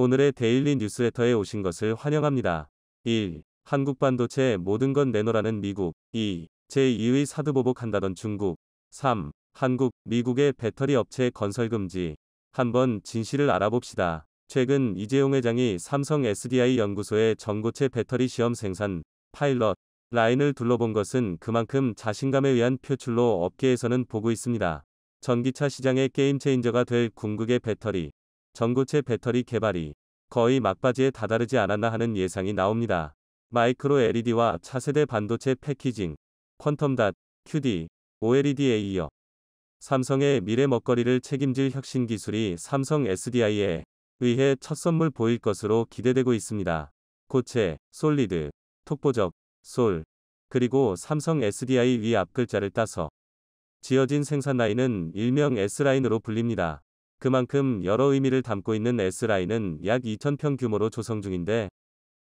오늘의 데일리 뉴스레터에 오신 것을 환영합니다. 1. 한국 반도체 모든 건 내놓으라는 미국. 2. 제2의 사드보복한다던 중국. 3. 한국, 미국의 배터리 업체 건설 금지. 한번 진실을 알아봅시다. 최근 이재용 회장이 삼성 SDI 연구소의 전고체 배터리 시험 생산 파일럿 라인을 둘러본 것은 그만큼 자신감에 의한 표출로 업계에서는 보고 있습니다. 전기차 시장의 게임 체인저가 될 궁극의 배터리 전구체 배터리 개발이 거의 막바지에 다다르지 않았나 하는 예상이 나옵니다. 마이크로 LED와 차세대 반도체 패키징, 퀀텀닷, QD, OLED에 이어 삼성의 미래 먹거리를 책임질 혁신 기술이 삼성 SDI에 의해 첫 선물 보일 것으로 기대되고 있습니다. 고체, 솔리드, 톡보적, 솔, 그리고 삼성 SDI 위 앞글자를 따서 지어진 생산 라인은 일명 S라인으로 불립니다. 그만큼 여러 의미를 담고 있는 S라인은 약 2,000평 규모로 조성 중인데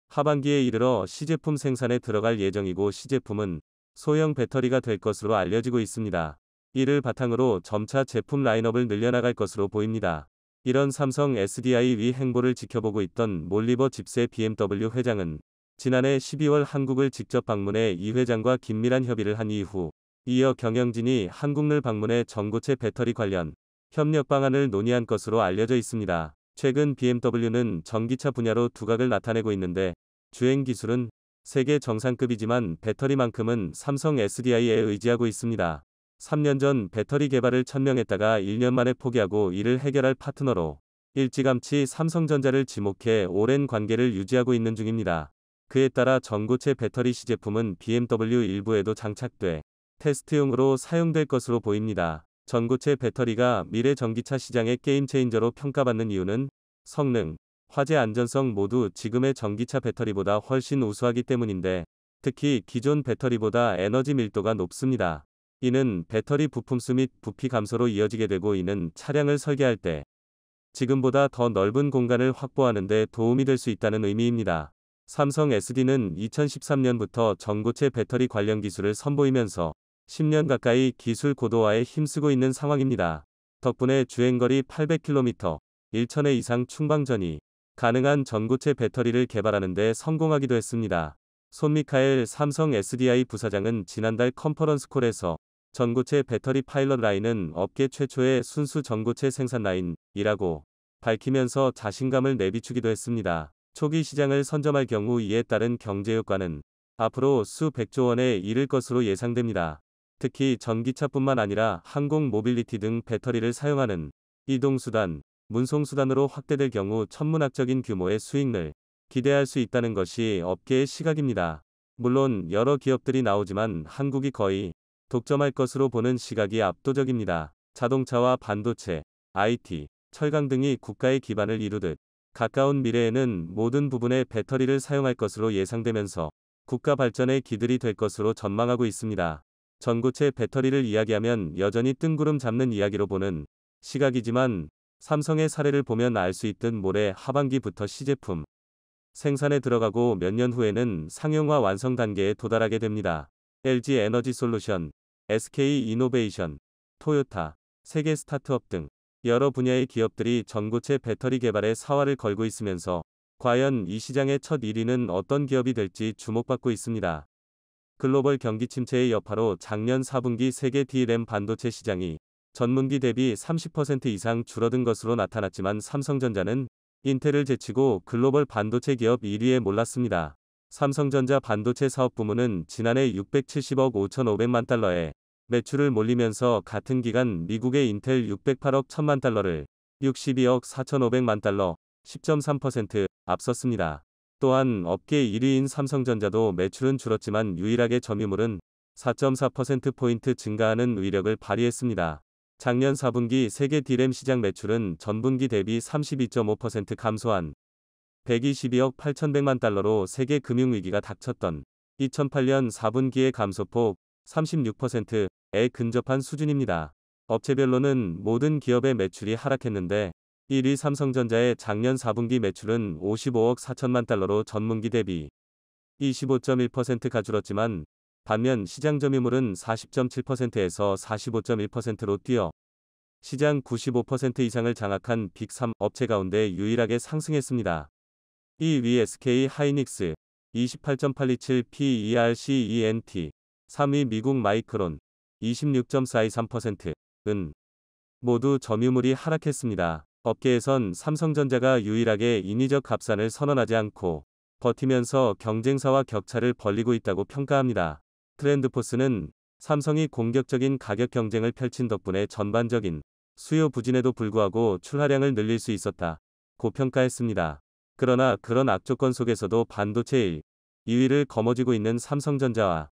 하반기에 이르러 시제품 생산에 들어갈 예정이고 시제품은 소형 배터리가 될 것으로 알려지고 있습니다. 이를 바탕으로 점차 제품 라인업을 늘려나갈 것으로 보입니다. 이런 삼성 SDI 위 행보를 지켜보고 있던 몰리버 집세 BMW 회장은 지난해 12월 한국을 직접 방문해 이 회장과 긴밀한 협의를 한 이후 이어 경영진이 한국을 방문해 전고체 배터리 관련 협력 방안을 논의한 것으로 알려져 있습니다. 최근 BMW는 전기차 분야로 두각을 나타내고 있는데 주행 기술은 세계 정상급이지만 배터리만큼은 삼성 SDI에 의지하고 있습니다. 3년 전 배터리 개발을 천명했다가 1년 만에 포기하고 이를 해결할 파트너로 일찌감치 삼성전자를 지목해 오랜 관계를 유지하고 있는 중입니다. 그에 따라 전고체 배터리 시제품은 BMW 일부에도 장착돼 테스트용으로 사용될 것으로 보입니다. 전구체 배터리가 미래 전기차 시장의 게임 체인저로 평가받는 이유는 성능, 화재 안전성 모두 지금의 전기차 배터리보다 훨씬 우수하기 때문인데 특히 기존 배터리보다 에너지 밀도가 높습니다. 이는 배터리 부품수 및 부피 감소로 이어지게 되고 이는 차량을 설계할 때 지금보다 더 넓은 공간을 확보하는 데 도움이 될 수 있다는 의미입니다. 삼성 SD는 2013년부터 전고체 배터리 관련 기술을 선보이면서 10년 가까이 기술 고도화에 힘쓰고 있는 상황입니다. 덕분에 주행거리 800km, 1천회 이상 충방전이 가능한 전구체 배터리를 개발하는 데 성공하기도 했습니다. 손미카엘 삼성 SDI 부사장은 지난달 컨퍼런스콜에서 전구체 배터리 파일럿 라인은 업계 최초의 순수 전구체 생산 라인이라고 밝히면서 자신감을 내비추기도 했습니다. 초기 시장을 선점할 경우 이에 따른 경제 효과는 앞으로 수백조 원에 이를 것으로 예상됩니다. 특히 전기차뿐만 아니라 항공 모빌리티 등 배터리를 사용하는 이동수단, 문송수단으로 확대될 경우 천문학적인 규모의 수익을 기대할 수 있다는 것이 업계의 시각입니다. 물론 여러 기업들이 나오지만 한국이 거의 독점할 것으로 보는 시각이 압도적입니다. 자동차와 반도체, IT, 철강 등이 국가의 기반을 이루듯 가까운 미래에는 모든 부분에 배터리를 사용할 것으로 예상되면서 국가 발전의 기들이 될 것으로 전망하고 있습니다. 전구체 배터리를 이야기하면 여전히 뜬구름 잡는 이야기로 보는 시각이지만 삼성의 사례를 보면 알 수 있듯 모레 하반기부터 시제품 생산에 들어가고 몇 년 후에는 상용화 완성 단계에 도달하게 됩니다. LG 에너지 솔루션, SK 이노베이션, 토요타, 세계 스타트업 등 여러 분야의 기업들이 전고체 배터리 개발에 사활을 걸고 있으면서 과연 이 시장의 첫 1위는 어떤 기업이 될지 주목받고 있습니다. 글로벌 경기 침체의 여파로 작년 4분기 세계 DRAM 반도체 시장이 전문기 대비 30% 이상 줄어든 것으로 나타났지만 삼성전자는 인텔을 제치고 글로벌 반도체 기업 1위에 몰랐습니다 삼성전자 반도체 사업 부문은 지난해 670억 5,500만 달러에 매출을 몰리면서 같은 기간 미국의 인텔 608억 1,000만 달러를 62억 4,500만 달러 10.3% 앞섰습니다. 또한 업계 1위인 삼성전자도 매출은 줄었지만 유일하게 점유물은 4.4%포인트 증가하는 위력을 발휘했습니다. 작년 4분기 세계 디램 시장 매출은 전분기 대비 32.5% 감소한 122억 8,100만 달러로 세계 금융위기가 닥쳤던 2008년 4분기의 감소폭 36%에 근접한 수준입니다. 업체별로는 모든 기업의 매출이 하락했는데 1위 삼성전자의 작년 4분기 매출은 55억 4천만 달러로 전문기 대비 25.1%가 줄었지만 반면 시장 점유율은 40.7%에서 45.1%로 뛰어 시장 95% 이상을 장악한 빅3 업체 가운데 유일하게 상승했습니다. 2위 SK 하이닉스 28.827 PERCENT 3위 미국 마이크론 26.423%은 모두 점유물이 하락했습니다. 업계에선 삼성전자가 유일하게 인위적 갑산을 선언하지 않고 버티면서 경쟁사와 격차를 벌리고 있다고 평가합니다. 트렌드포스는 삼성이 공격적인 가격 경쟁을 펼친 덕분에 전반적인 수요 부진에도 불구하고 출하량을 늘릴 수 있었다. 고평가했습니다. 그러나 그런 악조건 속에서도 반도체 1, 2위를 거머쥐고 있는 삼성전자와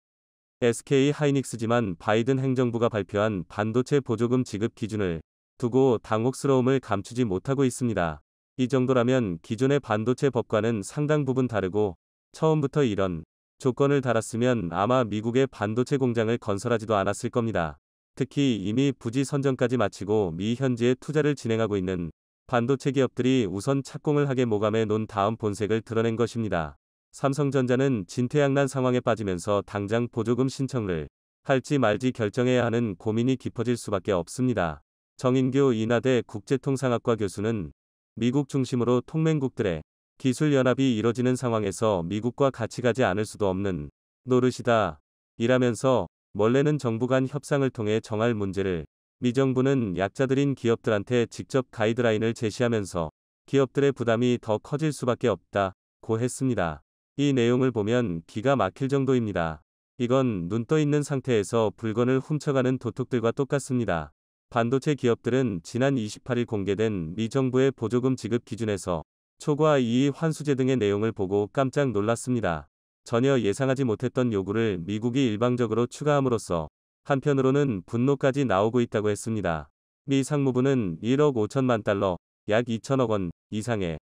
SK 하이닉스지만 바이든 행정부가 발표한 반도체 보조금 지급 기준을 두고 당혹스러움을 감추지 못하고 있습니다. 이 정도라면 기존의 반도체 법과는 상당 부분 다르고 처음부터 이런 조건을 달았으면 아마 미국의 반도체 공장을 건설하지도 않았을 겁니다. 특히 이미 부지 선정까지 마치고 미 현지에 투자를 진행하고 있는 반도체 기업들이 우선 착공을 하게 모감해 놓은 다음 본색을 드러낸 것입니다. 삼성전자는 진퇴양난 상황에 빠지면서 당장 보조금 신청을 할지 말지 결정해야 하는 고민이 깊어질 수밖에 없습니다. 정인규 인하대 국제통상학과 교수는 미국 중심으로 통맹국들의 기술연합이 이뤄지는 상황에서 미국과 같이 가지 않을 수도 없는 노릇이다. 이라면서 원래는 정부 간 협상을 통해 정할 문제를 미정부는 약자들인 기업들한테 직접 가이드라인을 제시하면서 기업들의 부담이 더 커질 수밖에 없다. 고 했습니다. 이 내용을 보면 기가 막힐 정도입니다. 이건 눈떠 있는 상태에서 물건을 훔쳐가는 도둑들과 똑같습니다. 반도체 기업들은 지난 28일 공개된 미 정부의 보조금 지급 기준에서 초과 이익 환수제 등의 내용을 보고 깜짝 놀랐습니다. 전혀 예상하지 못했던 요구를 미국이 일방적으로 추가함으로써 한편으로는 분노까지 나오고 있다고 했습니다. 미 상무부는 1억 5천만 달러, 약 2천억 원 이상의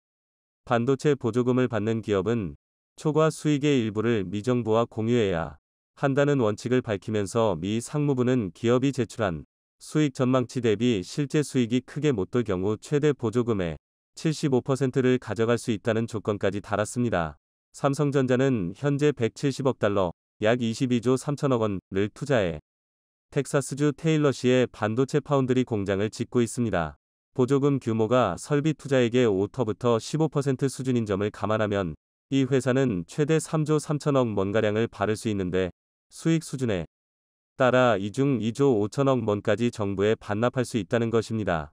반도체 보조금을 받는 기업은 초과 수익의 일부를 미 정부와 공유해야 한다는 원칙을 밝히면서 미 상무부는 기업이 제출한 수익 전망치 대비 실제 수익이 크게 못돌 경우 최대 보조금의 75%를 가져갈 수 있다는 조건까지 달았습니다. 삼성전자는 현재 170억 달러, 약 22조 3천억 원을 투자해 텍사스주 테일러시의 반도체 파운드리 공장을 짓고 있습니다. 보조금 규모가 설비 투자액의 5터부터 15% 수준인 점을 감안하면 이 회사는 최대 3조 3천억 원가량을 바를 수 있는데 수익 수준의 따라 이중 2조 5천억 원까지 정부에 반납할 수 있다는 것입니다.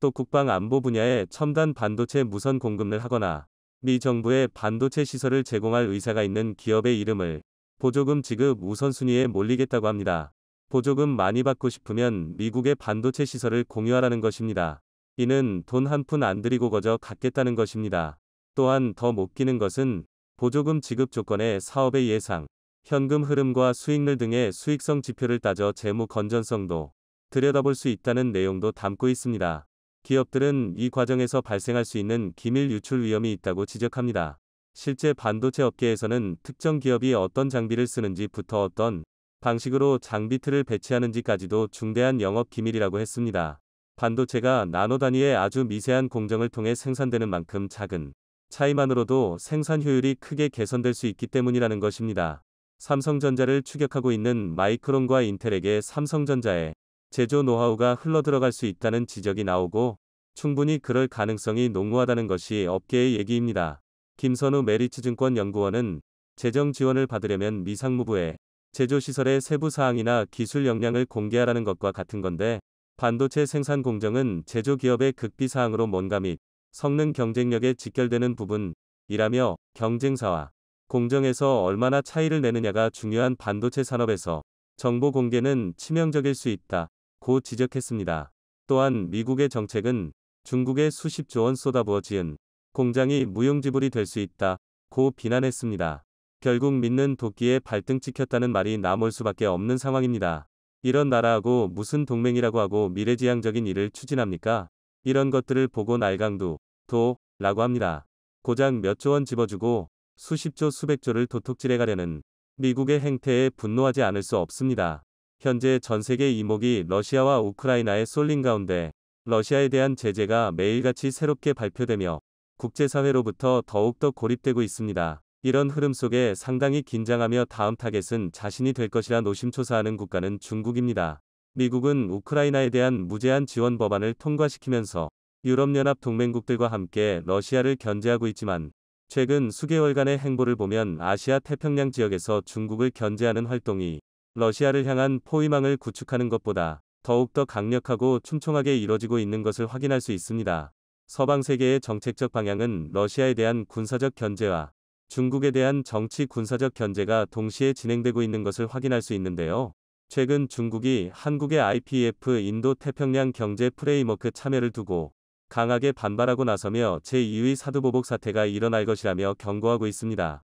또 국방 안보 분야에 첨단 반도체 무선 공급을 하거나 미정부의 반도체 시설을 제공할 의사가 있는 기업의 이름을 보조금 지급 우선순위에 몰리겠다고 합니다. 보조금 많이 받고 싶으면 미국의 반도체 시설을 공유하라는 것입니다. 이는 돈 한 푼 안 들이고 거저 갖겠다는 것입니다. 또한 더 못 끼는 것은 보조금 지급 조건의 사업의 예상, 현금 흐름과 수익률 등의 수익성 지표를 따져 재무 건전성도 들여다볼 수 있다는 내용도 담고 있습니다. 기업들은 이 과정에서 발생할 수 있는 기밀 유출 위험이 있다고 지적합니다. 실제 반도체 업계에서는 특정 기업이 어떤 장비를 쓰는지부터 어떤 방식으로 장비 틀을 배치하는지까지도 중대한 영업 기밀이라고 했습니다. 반도체가 나노 단위의 아주 미세한 공정을 통해 생산되는 만큼 작은 차이만으로도 생산 효율이 크게 개선될 수 있기 때문이라는 것입니다. 삼성전자를 추격하고 있는 마이크론과 인텔에게 삼성전자의 제조 노하우가 흘러들어갈 수 있다는 지적이 나오고 충분히 그럴 가능성이 농후하다는 것이 업계의 얘기입니다. 김선우 메리츠증권 연구원은 재정 지원을 받으려면 미상무부에 제조시설의 세부 사항이나 기술 역량을 공개하라는 것과 같은 건데 반도체 생산 공정은 제조기업의 극비 사항으로 뭔가 및 성능 경쟁력에 직결되는 부분이라며 경쟁사와 공정에서 얼마나 차이를 내느냐가 중요한 반도체 산업에서 정보 공개는 치명적일 수 있다. 고 지적했습니다. 또한 미국의 정책은 중국의 수십조 원 쏟아부어 지은 공장이 무용지불이 될 수 있다. 고 비난했습니다. 결국 믿는 도끼에 발등 찍혔다는 말이 남을 수밖에 없는 상황입니다. 이런 나라하고 무슨 동맹이라고 하고 미래지향적인 일을 추진합니까? 이런 것들을 보고 날강도, 도, 라고 합니다. 고장몇조원 집어주고 수십조 수백조를 도둑질해 가려는 미국의 행태에 분노하지 않을 수 없습니다. 현재 전 세계 이목이 러시아와 우크라이나에 쏠린 가운데 러시아에 대한 제재가 매일같이 새롭게 발표되며 국제사회로부터 더욱더 고립되고 있습니다. 이런 흐름 속에 상당히 긴장하며 다음 타겟은 자신이 될 것이라 노심초사하는 국가는 중국입니다. 미국은 우크라이나에 대한 무제한 지원 법안을 통과시키면서 유럽연합 동맹국들과 함께 러시아를 견제하고 있지만 최근 수개월간의 행보를 보면 아시아 태평양 지역에서 중국을 견제하는 활동이 러시아를 향한 포위망을 구축하는 것보다 더욱더 강력하고 충촘하게 이뤄지고 있는 것을 확인할 수 있습니다. 서방 세계의 정책적 방향은 러시아에 대한 군사적 견제와 중국에 대한 정치 군사적 견제가 동시에 진행되고 있는 것을 확인할 수 있는데요. 최근 중국이 한국의 IPF 인도 태평양 경제 프레임워크 참여를 두고 강하게 반발하고 나서며 제2의 사두보복 사태가 일어날 것이라며 경고하고 있습니다.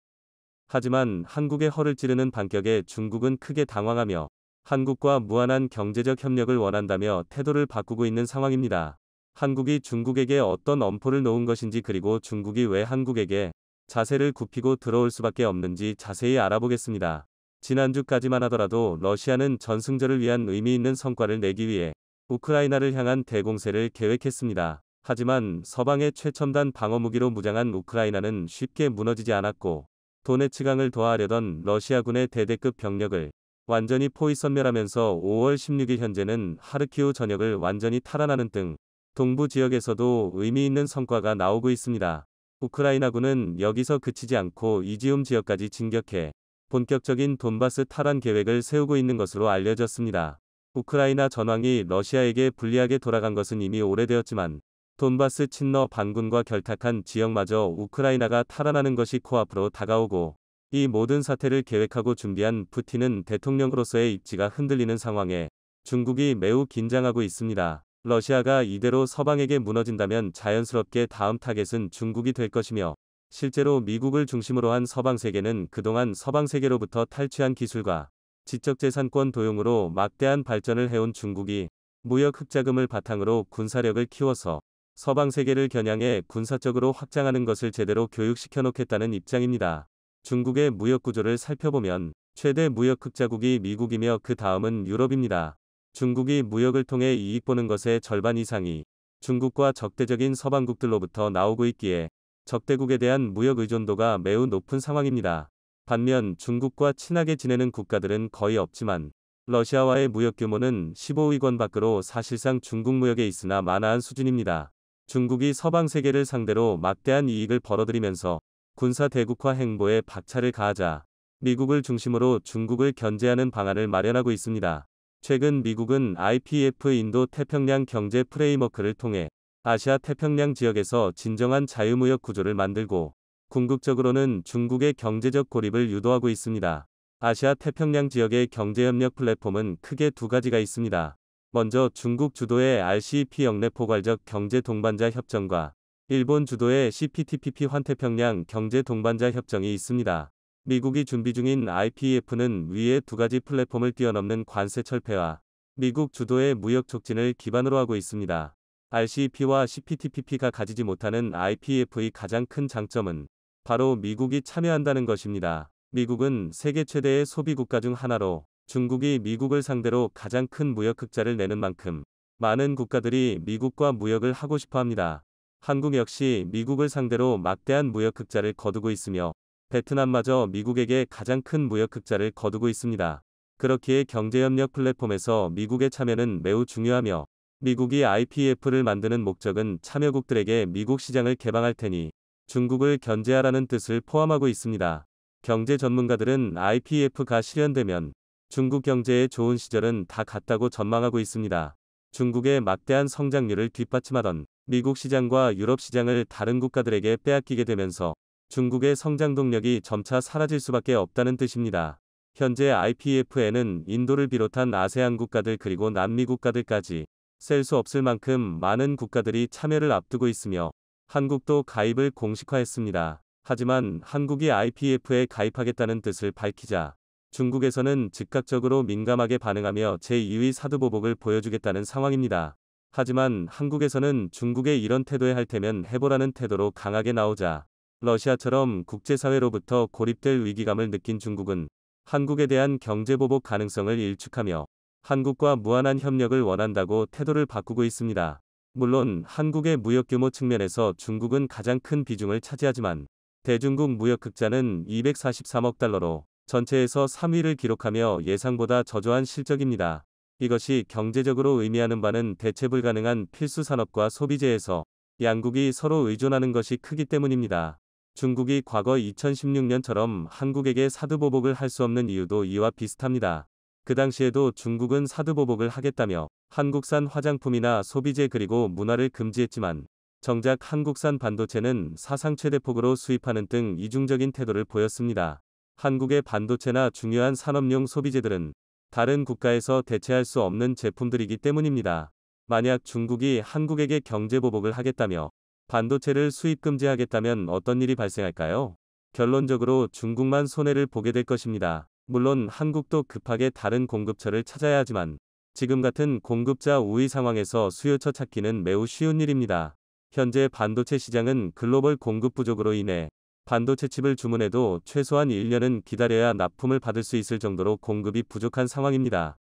하지만 한국의 허를 찌르는 반격에 중국은 크게 당황하며 한국과 무한한 경제적 협력을 원한다며 태도를 바꾸고 있는 상황입니다. 한국이 중국에게 어떤 엄포를 놓은 것인지 그리고 중국이 왜 한국에게 자세를 굽히고 들어올 수밖에 없는지 자세히 알아보겠습니다. 지난주까지만 하더라도 러시아는 전승절을 위한 의미 있는 성과를 내기 위해 우크라이나를 향한 대공세를 계획했습니다. 하지만 서방의 최첨단 방어 무기로 무장한 우크라이나는 쉽게 무너지지 않았고 도네츠강을 도하하려던 러시아군의 대대급 병력을 완전히 포위선멸하면서 5월 16일 현재는 하르키우 전역을 완전히 탈환하는 등 동부 지역에서도 의미 있는 성과가 나오고 있습니다. 우크라이나군은 여기서 그치지 않고 이지움 지역까지 진격해 본격적인 돈바스 탈환 계획을 세우고 있는 것으로 알려졌습니다. 우크라이나 전황이 러시아에게 불리하게 돌아간 것은 이미 오래되었지만 돈바스 친러 반군과 결탁한 지역마저 우크라이나가 탈환하는 것이 코앞으로 다가오고 이 모든 사태를 계획하고 준비한 푸틴은 대통령으로서의 입지가 흔들리는 상황에 중국이 매우 긴장하고 있습니다. 러시아가 이대로 서방에게 무너진다면 자연스럽게 다음 타겟은 중국이 될 것이며 실제로 미국을 중심으로 한 서방 세계는 그동안 서방 세계로부터 탈취한 기술과 지적재산권 도용으로 막대한 발전을 해온 중국이 무역 흑자금을 바탕으로 군사력을 키워서 서방 세계를 겨냥해 군사적으로 확장하는 것을 제대로 교육시켜 놓겠다는 입장입니다. 중국의 무역 구조를 살펴보면 최대 무역 흑자국이 미국이며 그 다음은 유럽입니다. 중국이 무역을 통해 이익 보는 것의 절반 이상이 중국과 적대적인 서방국들로부터 나오고 있기에 적대국에 대한 무역 의존도가 매우 높은 상황입니다. 반면 중국과 친하게 지내는 국가들은 거의 없지만 러시아와의 무역 규모는 1 5위권 밖으로 사실상 중국 무역에 있으나 만화한 수준입니다. 중국이 서방 세계를 상대로 막대한 이익을 벌어들이면서 군사 대국화 행보에 박차를 가하자 미국을 중심으로 중국을 견제하는 방안을 마련하고 있습니다. 최근 미국은 IPF 인도 태평양 경제 프레임워크를 통해 아시아 태평양 지역에서 진정한 자유무역 구조를 만들고 궁극적으로는 중국의 경제적 고립을 유도하고 있습니다. 아시아 태평양 지역의 경제협력 플랫폼은 크게 두 가지가 있습니다. 먼저 중국 주도의 RCEP 영내 포괄적 경제 동반자 협정과 일본 주도의 CPTPP 환태평양 경제 동반자 협정이 있습니다. 미국이 준비 중인 i p f 는 위의 두 가지 플랫폼을 뛰어넘는 관세 철폐와 미국 주도의 무역 촉진을 기반으로 하고 있습니다. RCEP와 CPTPP가 가지지 못하는 i p f 의 가장 큰 장점은 바로 미국이 참여한다는 것입니다. 미국은 세계 최대의 소비국가 중 하나로 중국이 미국을 상대로 가장 큰 무역 흑자를 내는 만큼 많은 국가들이 미국과 무역을 하고 싶어 합니다. 한국 역시 미국을 상대로 막대한 무역 흑자를 거두고 있으며 베트남마저 미국에게 가장 큰 무역 흑자를 거두고 있습니다. 그렇기에 경제협력 플랫폼에서 미국의 참여는 매우 중요하며 미국이 IPF를 만드는 목적은 참여국들에게 미국 시장을 개방할 테니 중국을 견제하라는 뜻을 포함하고 있습니다. 경제 전문가들은 IPF가 실현되면 중국 경제의 좋은 시절은 다 갔다고 전망하고 있습니다. 중국의 막대한 성장률을 뒷받침하던 미국 시장과 유럽 시장을 다른 국가들에게 빼앗기게 되면서 중국의 성장 동력이 점차 사라질 수밖에 없다는 뜻입니다. 현재 IPF에는 인도를 비롯한 아세안 국가들 그리고 남미 국가들까지 셀 수 없을 만큼 많은 국가들이 참여를 앞두고 있으며 한국도 가입을 공식화했습니다. 하지만 한국이 IPF에 가입하겠다는 뜻을 밝히자 중국에서는 즉각적으로 민감하게 반응하며 제2위 사드보복을 보여주겠다는 상황입니다. 하지만 한국에서는 중국의 이런 태도에 할 테면 해보라는 태도로 강하게 나오자 러시아처럼 국제사회로부터 고립될 위기감을 느낀 중국은 한국에 대한 경제보복 가능성을 일축하며 한국과 무한한 협력을 원한다고 태도를 바꾸고 있습니다. 물론 한국의 무역 규모 측면에서 중국은 가장 큰 비중을 차지하지만 대중국 무역 극자는 243억 달러로 전체에서 3위를 기록하며 예상보다 저조한 실적입니다. 이것이 경제적으로 의미하는 바는 대체 불가능한 필수 산업과 소비재에서 양국이 서로 의존하는 것이 크기 때문입니다. 중국이 과거 2016년처럼 한국에게 사드보복을 할 수 없는 이유도 이와 비슷합니다. 그 당시에도 중국은 사드보복을 하겠다며 한국산 화장품이나 소비재 그리고 문화를 금지했지만 정작 한국산 반도체는 사상 최대폭으로 수입하는 등 이중적인 태도를 보였습니다. 한국의 반도체나 중요한 산업용 소비재들은 다른 국가에서 대체할 수 없는 제품들이기 때문입니다. 만약 중국이 한국에게 경제 보복을 하겠다며 반도체를 수입 금지하겠다면 어떤 일이 발생할까요? 결론적으로 중국만 손해를 보게 될 것입니다. 물론 한국도 급하게 다른 공급처를 찾아야 하지만 지금 같은 공급자 우위 상황에서 수요처 찾기는 매우 쉬운 일입니다. 현재 반도체 시장은 글로벌 공급 부족으로 인해 반도체 칩을 주문해도 최소한 1년은 기다려야 납품을 받을 수 있을 정도로 공급이 부족한 상황입니다.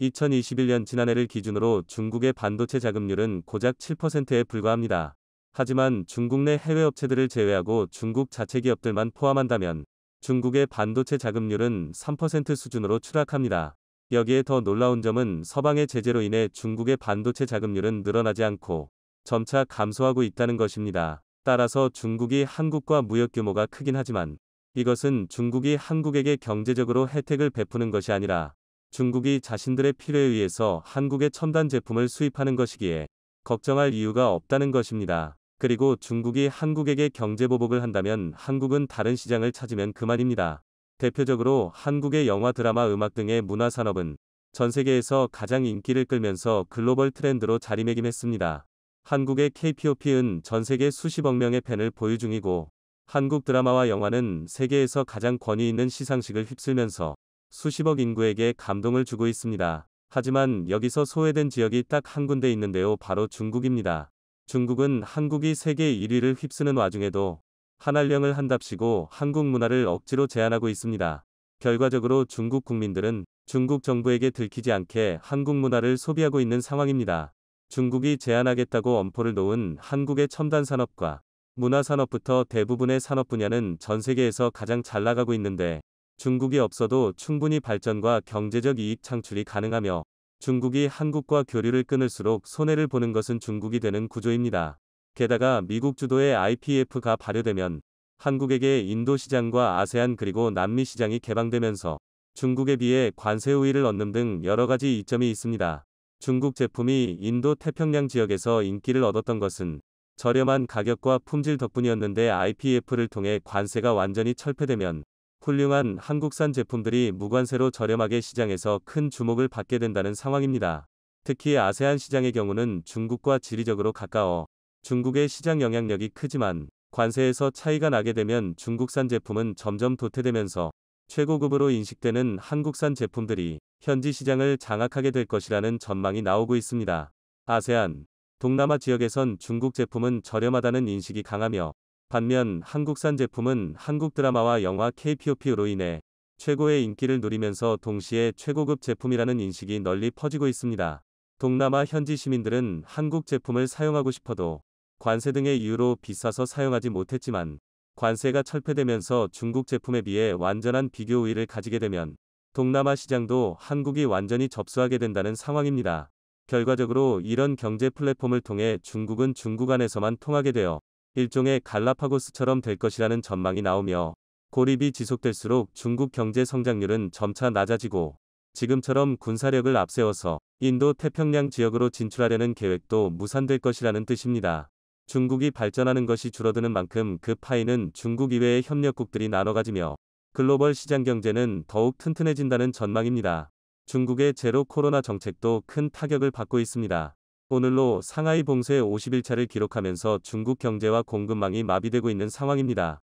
2021년 지난해를 기준으로 중국의 반도체 자금률은 고작 7%에 불과합니다. 하지만 중국 내 해외 업체들을 제외하고 중국 자체 기업들만 포함한다면 중국의 반도체 자금률은 3% 수준으로 추락합니다. 여기에 더 놀라운 점은 서방의 제재로 인해 중국의 반도체 자금률은 늘어나지 않고 점차 감소하고 있다는 것입니다. 따라서 중국이 한국과 무역 규모가 크긴 하지만 이것은 중국이 한국에게 경제적으로 혜택을 베푸는 것이 아니라 중국이 자신들의 필요에 의해서 한국의 첨단 제품을 수입하는 것이기에 걱정할 이유가 없다는 것입니다. 그리고 중국이 한국에게 경제 보복을 한다면 한국은 다른 시장을 찾으면 그만입니다. 대표적으로 한국의 영화, 드라마, 음악 등의 문화 산업은 전 세계에서 가장 인기를 끌면서 글로벌 트렌드로 자리매김했습니다. 한국의 KPOP은 전 세계 수십억 명의 팬을 보유 중이고 한국 드라마와 영화는 세계에서 가장 권위 있는 시상식을 휩쓸면서 수십억 인구에게 감동을 주고 있습니다. 하지만 여기서 소외된 지역이 딱 한 군데 있는데요. 바로 중국입니다. 중국은 한국이 세계 1위를 휩쓰는 와중에도 한알령을 한답시고 한국 문화를 억지로 제한하고 있습니다. 결과적으로 중국 국민들은 중국 정부에게 들키지 않게 한국 문화를 소비하고 있는 상황입니다. 중국이 제한하겠다고 엄포를 놓은 한국의 첨단 산업과 문화 산업부터 대부분의 산업 분야는 전 세계에서 가장 잘 나가고 있는데 중국이 없어도 충분히 발전과 경제적 이익 창출이 가능하며 중국이 한국과 교류를 끊을수록 손해를 보는 것은 중국이 되는 구조입니다. 게다가 미국 주도의 IPF가 발효되면 한국에게 인도 시장과 아세안 그리고 남미 시장이 개방되면서 중국에 비해 관세 우위를 얻는 등 여러 가지 이점이 있습니다. 중국 제품이 인도 태평양 지역에서 인기를 얻었던 것은 저렴한 가격과 품질 덕분이었는데 IPF를 통해 관세가 완전히 철폐되면 훌륭한 한국산 제품들이 무관세로 저렴하게 시장에서 큰 주목을 받게 된다는 상황입니다. 특히 아세안 시장의 경우는 중국과 지리적으로 가까워 중국의 시장 영향력이 크지만 관세에서 차이가 나게 되면 중국산 제품은 점점 도태되면서 최고급으로 인식되는 한국산 제품들이 현지 시장을 장악하게 될 것이라는 전망이 나오고 있습니다. 아세안, 동남아 지역에선 중국 제품은 저렴하다는 인식이 강하며 반면 한국산 제품은 한국 드라마와 영화 KPOP로 인해 최고의 인기를 누리면서 동시에 최고급 제품이라는 인식이 널리 퍼지고 있습니다. 동남아 현지 시민들은 한국 제품을 사용하고 싶어도 관세 등의 이유로 비싸서 사용하지 못했지만 관세가 철폐되면서 중국 제품에 비해 완전한 비교 우위를 가지게 되면 동남아 시장도 한국이 완전히 접수하게 된다는 상황입니다. 결과적으로 이런 경제 플랫폼을 통해 중국은 중국 안에서만 통하게 되어 일종의 갈라파고스처럼 될 것이라는 전망이 나오며 고립이 지속될수록 중국 경제 성장률은 점차 낮아지고 지금처럼 군사력을 앞세워서 인도 태평양 지역으로 진출하려는 계획도 무산될 것이라는 뜻입니다. 중국이 발전하는 것이 줄어드는 만큼 그 파이는 중국 이외의 협력국들이 나눠 가지며 글로벌 시장 경제는 더욱 튼튼해진다는 전망입니다. 중국의 제로 코로나 정책도 큰 타격을 받고 있습니다. 오늘로 상하이 봉쇄 50일차를 기록하면서 중국 경제와 공급망이 마비되고 있는 상황입니다.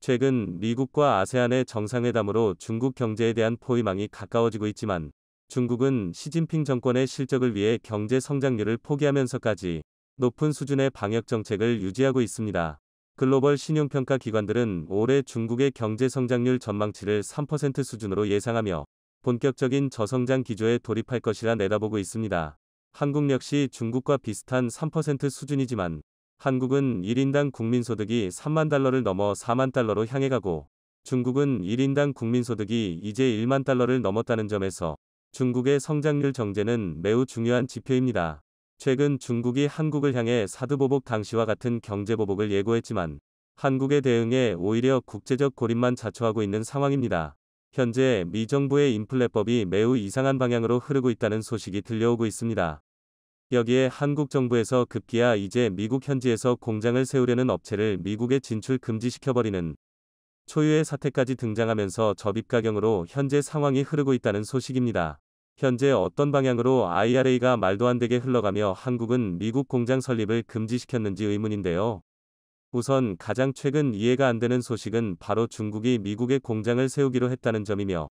최근 미국과 아세안의 정상회담으로 중국 경제에 대한 포위망이 가까워지고 있지만 중국은 시진핑 정권의 실적을 위해 경제 성장률을 포기하면서까지 높은 수준의 방역 정책을 유지하고 있습니다. 글로벌 신용평가 기관들은 올해 중국의 경제 성장률 전망치를 3% 수준으로 예상하며 본격적인 저성장 기조에 돌입할 것이라 내다보고 있습니다. 한국 역시 중국과 비슷한 3% 수준이지만 한국은 1인당 국민소득이 3만 달러를 넘어 4만 달러로 향해 가고 중국은 1인당 국민소득이 이제 1만 달러를 넘었다는 점에서 중국의 성장률 정제는 매우 중요한 지표입니다. 최근 중국이 한국을 향해 사드보복 당시와 같은 경제보복을 예고했지만 한국의 대응에 오히려 국제적 고립만 자초하고 있는 상황입니다. 현재 미 정부의 인플레법이 매우 이상한 방향으로 흐르고 있다는 소식이 들려오고 있습니다. 여기에 한국 정부에서 급기야 이제 미국 현지에서 공장을 세우려는 업체를 미국에 진출 금지시켜버리는 초유의 사태까지 등장하면서 저비가경으로 현재 상황이 흐르고 있다는 소식입니다. 현재 어떤 방향으로 IRA가 말도 안 되게 흘러가며 한국은 미국 공장 설립을 금지시켰는지 의문인데요. 우선 가장 최근 이해가 안 되는 소식은 바로 중국이 미국에 공장을 세우기로 했다는 점이며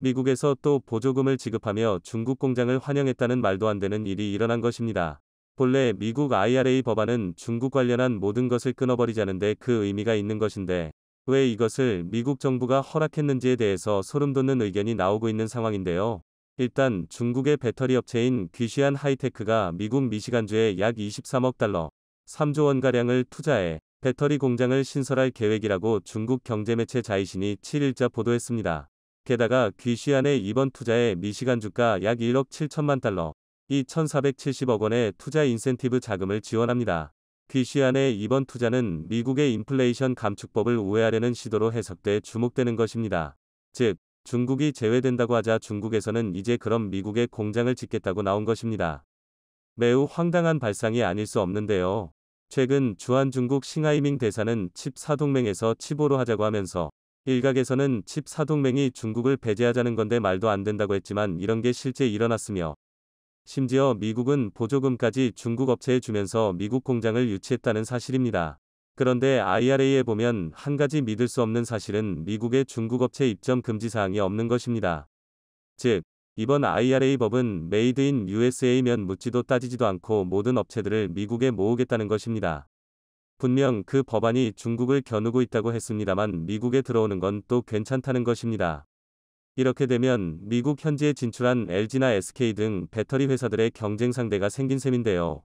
미국에서 또 보조금을 지급하며 중국 공장을 환영했다는 말도 안 되는 일이 일어난 것입니다. 본래 미국 IRA 법안은 중국 관련한 모든 것을 끊어버리자는데 그 의미가 있는 것인데 왜 이것을 미국 정부가 허락했는지에 대해서 소름 돋는 의견이 나오고 있는 상황인데요. 일단 중국의 배터리 업체인 귀시안 하이테크가 미국 미시간주에 약 23억 달러, 3조 원가량을 투자해 배터리 공장을 신설할 계획이라고 중국 경제매체 자이신이 7일자 보도했습니다. 게다가 귀시안의 이번 투자에 미시간 주가 약 1억 7천만 달러, 2,470억 원의 투자 인센티브 자금을 지원합니다. 귀시안의 이번 투자는 미국의 인플레이션 감축법을 우회하려는 시도로 해석돼 주목되는 것입니다. 즉, 중국이 제외된다고 하자 중국에서는 이제 그럼 미국에 공장을 짓겠다고 나온 것입니다. 매우 황당한 발상이 아닐 수 없는데요. 최근 주한 중국 싱하이밍 대사는 칩 사동맹에서 칩오로 하자고 하면서 일각에서는 칩 사동맹이 중국을 배제하자는 건데 말도 안 된다고 했지만 이런 게 실제 일어났으며 심지어 미국은 보조금까지 중국 업체에 주면서 미국 공장을 유치했다는 사실입니다. 그런데 IRA에 보면 한 가지 믿을 수 없는 사실은 미국의 중국 업체 입점 금지 사항이 없는 것입니다. 즉, 이번 IRA 법은 메이드 인 USA면 묻지도 따지지도 않고 모든 업체들을 미국에 모으겠다는 것입니다. 분명 그 법안이 중국을 겨누고 있다고 했습니다만 미국에 들어오는 건 또 괜찮다는 것입니다. 이렇게 되면 미국 현지에 진출한 LG나 SK 등 배터리 회사들의 경쟁 상대가 생긴 셈인데요.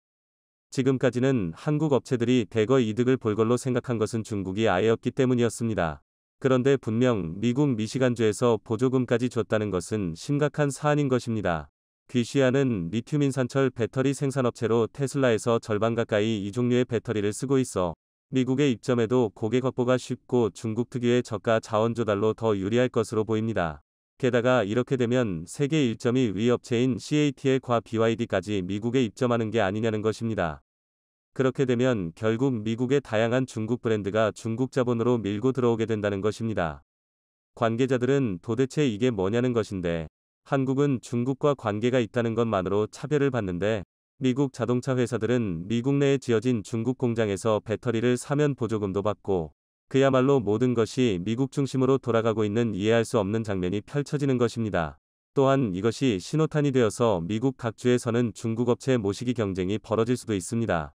지금까지는 한국 업체들이 대거 이득을 볼 걸로 생각한 것은 중국이 아예 없기 때문이었습니다. 그런데 분명 미국 미시간주에서 보조금까지 줬다는 것은 심각한 사안인 것입니다. 귀시아는 리튬인산철 배터리 생산업체로 테슬라에서 절반 가까이 이 종류의 배터리를 쓰고 있어 미국의 입점에도 고객 확보가 쉽고 중국 특유의 저가 자원 조달로 더 유리할 것으로 보입니다. 게다가 이렇게 되면 세계 1.2 위업체인 CATL과 BYD까지 미국에 입점하는 게 아니냐는 것입니다. 그렇게 되면 결국 미국의 다양한 중국 브랜드가 중국 자본으로 밀고 들어오게 된다는 것입니다. 관계자들은 도대체 이게 뭐냐는 것인데 한국은 중국과 관계가 있다는 것만으로 차별을 받는데 미국 자동차 회사들은 미국 내에 지어진 중국 공장에서 배터리를 사면 보조금도 받고 그야말로 모든 것이 미국 중심으로 돌아가고 있는 이해할 수 없는 장면이 펼쳐지는 것입니다. 또한 이것이 신호탄이 되어서 미국 각주에서는 중국 업체 모시기 경쟁이 벌어질 수도 있습니다.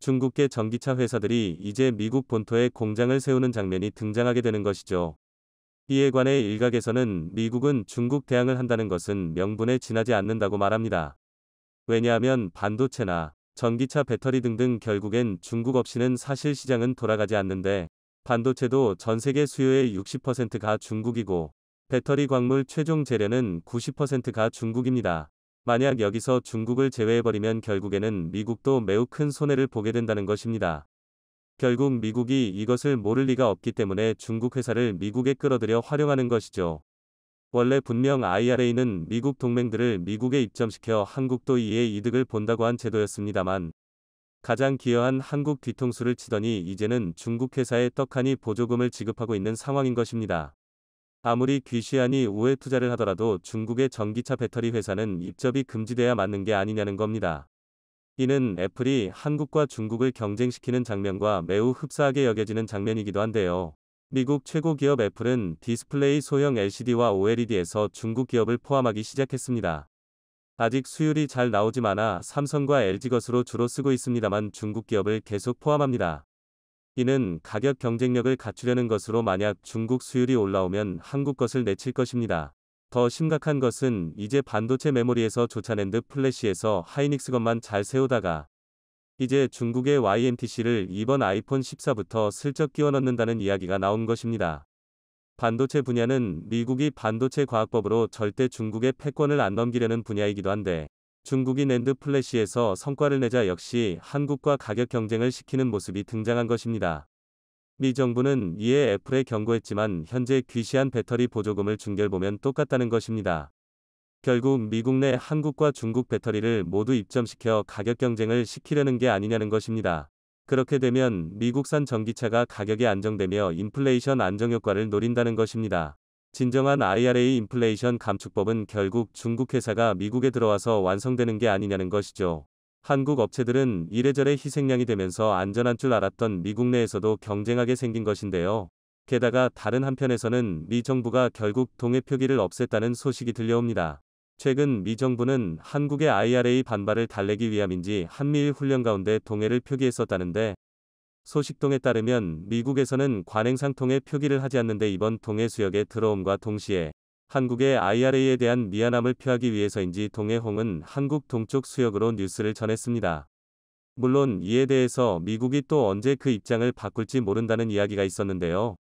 중국계 전기차 회사들이 이제 미국 본토에 공장을 세우는 장면이 등장하게 되는 것이죠. 이에 관해 일각에서는 미국은 중국 대항을 한다는 것은 명분에 지나지 않는다고 말합니다. 왜냐하면 반도체나 전기차 배터리 등등 결국엔 중국 없이는 사실 시장은 돌아가지 않는데 반도체도 전 세계 수요의 60%가 중국이고 배터리 광물 최종 재료는 90%가 중국입니다. 만약 여기서 중국을 제외해버리면 결국에는 미국도 매우 큰 손해를 보게 된다는 것입니다. 결국 미국이 이것을 모를 리가 없기 때문에 중국 회사를 미국에 끌어들여 활용하는 것이죠. 원래 분명 IRA는 미국 동맹들을 미국에 입점시켜 한국도 이에 이득을 본다고 한 제도였습니다만 가장 기여한 한국 뒤통수를 치더니 이제는 중국 회사에 떡하니 보조금을 지급하고 있는 상황인 것입니다. 아무리 귀시하니 우회 투자를 하더라도 중국의 전기차 배터리 회사는 입접이 금지돼야 맞는 게 아니냐는 겁니다. 이는 애플이 한국과 중국을 경쟁시키는 장면과 매우 흡사하게 여겨지는 장면이기도 한데요. 미국 최고 기업 애플은 디스플레이 소형 LCD와 OLED에서 중국 기업을 포함하기 시작했습니다. 아직 수율이 잘 나오지 않아 삼성과 LG 것으로 주로 쓰고 있습니다만 중국 기업을 계속 포함합니다. 이는 가격 경쟁력을 갖추려는 것으로 만약 중국 수율이 올라오면 한국 것을 내칠 것입니다. 더 심각한 것은 이제 반도체 메모리에서 조차랜드 플래시에서 하이닉스 것만 잘 세우다가 이제 중국의 YMTC를 이번 아이폰 14부터 슬쩍 끼워 넣는다는 이야기가 나온 것입니다. 반도체 분야는 미국이 반도체 과학법으로 절대 중국의 패권을 안 넘기려는 분야이기도 한데 중국이 낸드 플래시에서 성과를 내자 역시 한국과 가격 경쟁을 시키는 모습이 등장한 것입니다. 미 정부는 이에 애플에 경고했지만 현재 귀시한 배터리 보조금을 중결보면 똑같다는 것입니다. 결국 미국 내 한국과 중국 배터리를 모두 입점시켜 가격 경쟁을 시키려는 게 아니냐는 것입니다. 그렇게 되면 미국산 전기차가 가격이 안정되며 인플레이션 안정 효과를 노린다는 것입니다. 진정한 IRA 인플레이션 감축법은 결국 중국 회사가 미국에 들어와서 완성되는 게 아니냐는 것이죠. 한국 업체들은 이래저래 희생양이 되면서 안전한 줄 알았던 미국 내에서도 경쟁하게 생긴 것인데요. 게다가 다른 한편에서는 미 정부가 결국 동해 표기를 없앴다는 소식이 들려옵니다. 최근 미 정부는 한국의 IRA 반발을 달래기 위함인지 한미일 훈련 가운데 동해를 표기했었다는데 소식통에 따르면 미국에서는 관행상 통해 표기를 하지 않는데 이번 동해 수역의 들어옴과 동시에 한국의 IRA에 대한 미안함을 표하기 위해서인지 동해홍은 한국 동쪽 수역으로 뉴스를 전했습니다. 물론 이에 대해서 미국이 또 언제 그 입장을 바꿀지 모른다는 이야기가 있었는데요.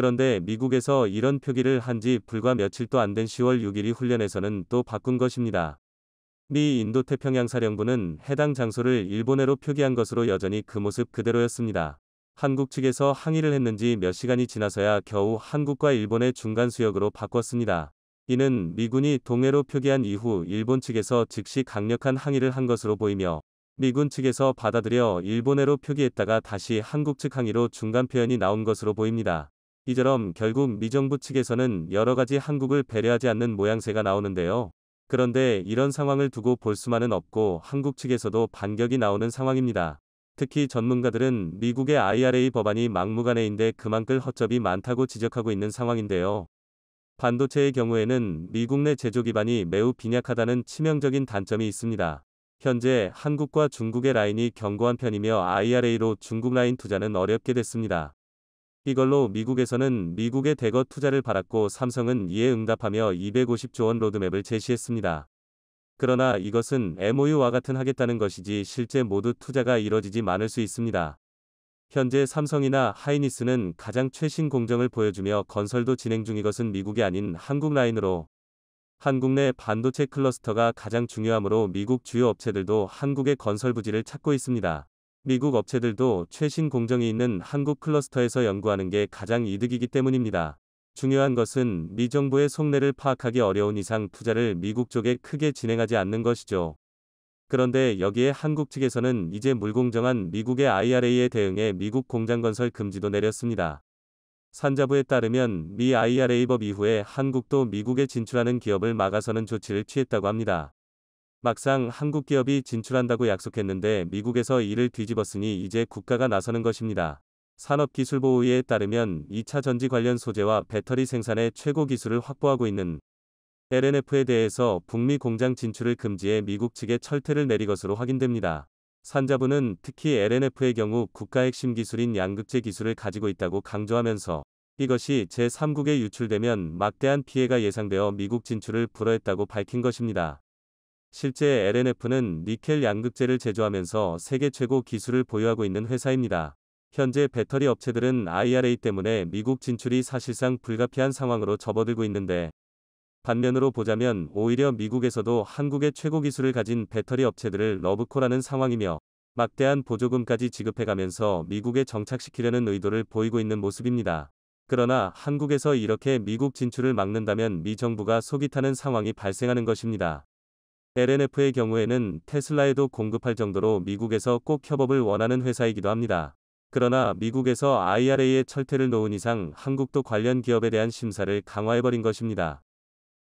그런데 미국에서 이런 표기를 한 지 불과 며칠도 안 된 10월 6일이 훈련에서는 또 바꾼 것입니다. 미 인도태평양사령부는 해당 장소를 일본어로 표기한 것으로 여전히 그 모습 그대로였습니다. 한국 측에서 항의를 했는지 몇 시간이 지나서야 겨우 한국과 일본의 중간 수역으로 바꿨습니다. 이는 미군이 동해로 표기한 이후 일본 측에서 즉시 강력한 항의를 한 것으로 보이며 미군 측에서 받아들여 일본해로 표기했다가 다시 한국 측 항의로 중간 표현이 나온 것으로 보입니다. 이처럼 결국 미정부 측에서는 여러 가지 한국을 배려하지 않는 모양새가 나오는데요. 그런데 이런 상황을 두고 볼 수만은 없고 한국 측에서도 반격이 나오는 상황입니다. 특히 전문가들은 미국의 IRA 법안이 막무가내인데 그만큼 허점이 많다고 지적하고 있는 상황인데요. 반도체의 경우에는 미국 내 제조 기반이 매우 빈약하다는 치명적인 단점이 있습니다. 현재 한국과 중국의 라인이 견고한 편이며 IRA로 중국 라인 투자는 어렵게 됐습니다. 이걸로 미국에서는 미국의 대거 투자를 받았고 삼성은 이에 응답하며 250조 원 로드맵을 제시했습니다. 그러나 이것은 MOU와 같은 하겠다는 것이지 실제 모두 투자가 이뤄지지 않을 수 있습니다. 현재 삼성이나 하이니스는 가장 최신 공정을 보여주며 건설도 진행 중 이것은 미국이 아닌 한국 라인으로 한국 내 반도체 클러스터가 가장 중요하므로 미국 주요 업체들도 한국의 건설 부지를 찾고 있습니다. 미국 업체들도 최신 공정이 있는 한국 클러스터에서 연구하는 게 가장 이득이기 때문입니다. 중요한 것은 미 정부의 속내를 파악하기 어려운 이상 투자를 미국 쪽에 크게 진행하지 않는 것이죠. 그런데 여기에 한국 측에서는 이제 물공정한 미국의 IRA에 대응해 미국 공장 건설 금지도 내렸습니다. 산자부에 따르면 미 IRA법 이후에 한국도 미국에 진출하는 기업을 막아서는 조치를 취했다고 합니다. 막상 한국 기업이 진출한다고 약속했는데 미국에서 이를 뒤집었으니 이제 국가가 나서는 것입니다. 산업기술보호위에 따르면 2차 전지 관련 소재와 배터리 생산의 최고 기술을 확보하고 있는 LNF에 대해서 북미 공장 진출을 금지해 미국 측에 철퇴를 내리 것으로 확인됩니다. 산자부는 특히 LNF의 경우 국가 핵심 기술인 양극재 기술을 가지고 있다고 강조하면서 이것이 제3국에 유출되면 막대한 피해가 예상되어 미국 진출을 불허했다고 밝힌 것입니다. 실제 LNF는 니켈 양극재를 제조하면서 세계 최고 기술을 보유하고 있는 회사입니다. 현재 배터리 업체들은 IRA 때문에 미국 진출이 사실상 불가피한 상황으로 접어들고 있는데 반면으로 보자면 오히려 미국에서도 한국의 최고 기술을 가진 배터리 업체들을 러브콜하는 상황이며 막대한 보조금까지 지급해가면서 미국에 정착시키려는 의도를 보이고 있는 모습입니다. 그러나 한국에서 이렇게 미국 진출을 막는다면 미 정부가 속이 타는 상황이 발생하는 것입니다. LNF의 경우에는 테슬라에도 공급할 정도로 미국에서 꼭 협업을 원하는 회사이기도 합니다. 그러나 미국에서 i r a 의 철퇴를 놓은 이상 한국도 관련 기업에 대한 심사를 강화해버린 것입니다.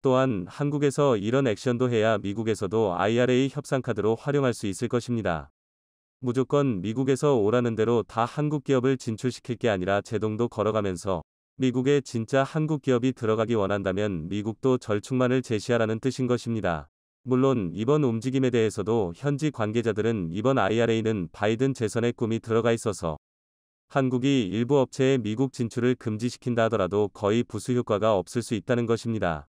또한 한국에서 이런 액션도 해야 미국에서도 IRA 협상카드로 활용할 수 있을 것입니다. 무조건 미국에서 오라는 대로 다 한국 기업을 진출시킬 게 아니라 제동도 걸어가면서 미국에 진짜 한국 기업이 들어가기 원한다면 미국도 절충만을 제시하라는 뜻인 것입니다. 물론 이번 움직임에 대해서도 현지 관계자들은 이번 IRA는 바이든 재선의 꿈이 들어가 있어서 한국이 일부 업체의 미국 진출을 금지시킨다 하더라도 거의 부수 효과가 없을 수 있다는 것입니다.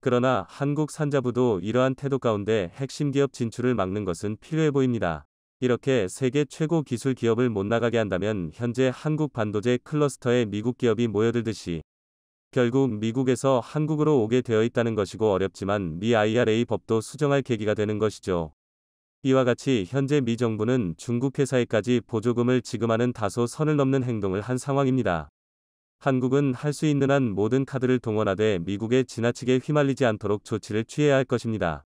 그러나 한국 산자부도 이러한 태도 가운데 핵심 기업 진출을 막는 것은 필요해 보입니다. 이렇게 세계 최고 기술 기업을 못 나가게 한다면 현재 한국 반도체 클러스터에 미국 기업이 모여들듯이 결국 미국에서 한국으로 오게 되어 있다는 것이고 어렵지만 미 IRA 법도 수정할 계기가 되는 것이죠. 이와 같이 현재 미 정부는 중국 회사에까지 보조금을 지급하는 다소 선을 넘는 행동을 한 상황입니다. 한국은 할 수 있는 한 모든 카드를 동원하되 미국에 지나치게 휘말리지 않도록 조치를 취해야 할 것입니다.